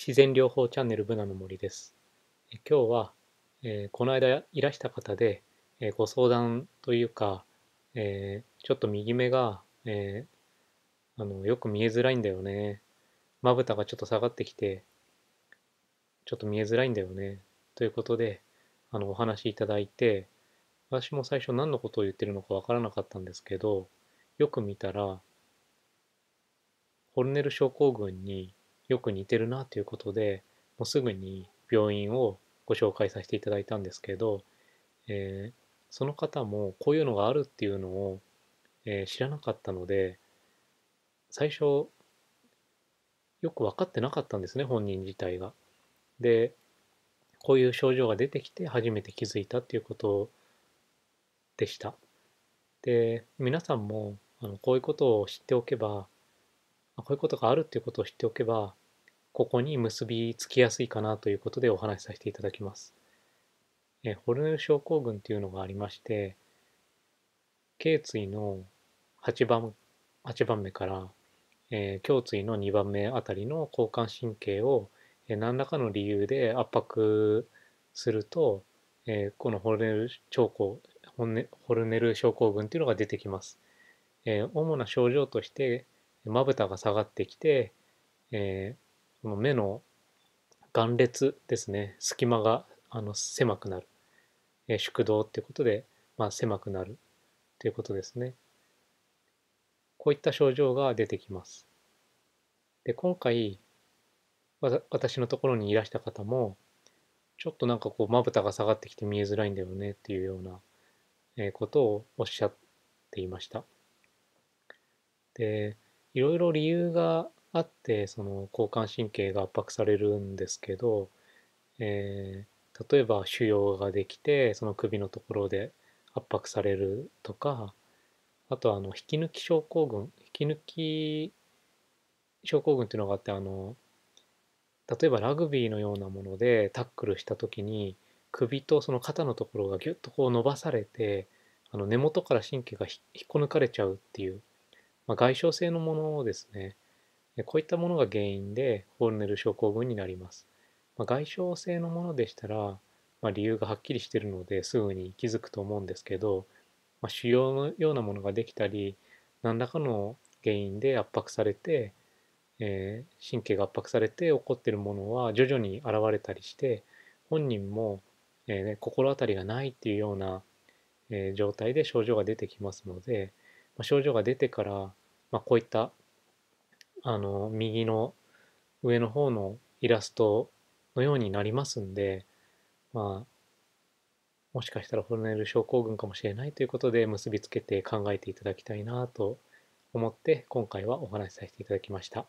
自然療法チャンネルブナの森です。今日は、えー、この間いらした方で、えー、ご相談というか、えー、ちょっと右目が、えあのよく見えづらいんだよね。まぶたがちょっと下がってきて、ちょっと見えづらいんだよね。ということで、あのお話いただいて、私も最初何のことを言ってるのかわからなかったんですけど、よく見たら、ホルネル症候群によく似てるなということでもうすぐに病院をご紹介させていただいたんですけど、えー、その方もこういうのがあるっていうのを、えー、知らなかったので最初よく分かってなかったんですね本人自体が。でこういう症状が出てきて初めて気づいたっていうことでした。で皆さんもあのこういうことを知っておけばこういうことがあるっていうことを知っておけばここに結びつきやすいかなということでお話しさせていただきます。えホルネル症候群っていうのがありまして頸椎の8番 ,8 番目から、えー、胸椎の2番目あたりの交感神経を、えー、何らかの理由で圧迫すると、えー、このホルネル症候ホルネル症候群っていうのが出てきます。え主な症状としてまぶたが下がってきて、えー、の目の眼裂ですね隙間があの狭くなる、え縮瞳っていうことで、まあ、狭くなるということですねこういった症状が出てきますで今回私のところにいらした方もちょっとなんかこうまぶたが下がってきて見えづらいんだよねっていうような、えことをおっしゃっていましたでいろいろ理由があってその交感神経が圧迫されるんですけど、えー、例えば腫瘍ができてその首のところで圧迫されるとかあとあの引き抜き症候群引き抜き症候群っていうのがあってあの例えばラグビーのようなものでタックルした時に首とその肩のところがギュッとこう伸ばされてあの根元から神経が引っこ抜かれちゃうっていう、まあ、外傷性のものですね。こういったものが原因でホルネル症候群になります。まあ、外傷性のものでしたら、まあ、理由がはっきりしてるのですぐに気づくと思うんですけど、まあ、腫瘍のようなものができたり何らかの原因で圧迫されて、えー、神経が圧迫されて起こってるものは徐々に現れたりして本人も、えー、ね、心当たりがないっていうような、えー、状態で症状が出てきますので、まあ、症状が出てから、まあ、こういったあの右の上の方のイラストのようになりますんで、まあ、もしかしたらホルネル症候群かもしれないということで結びつけて考えていただきたいなと思って今回はお話しさせていただきました。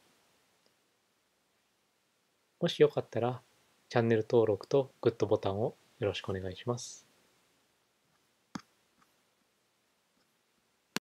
もしよかったらチャンネル登録とグッドボタンをよろしくお願いします。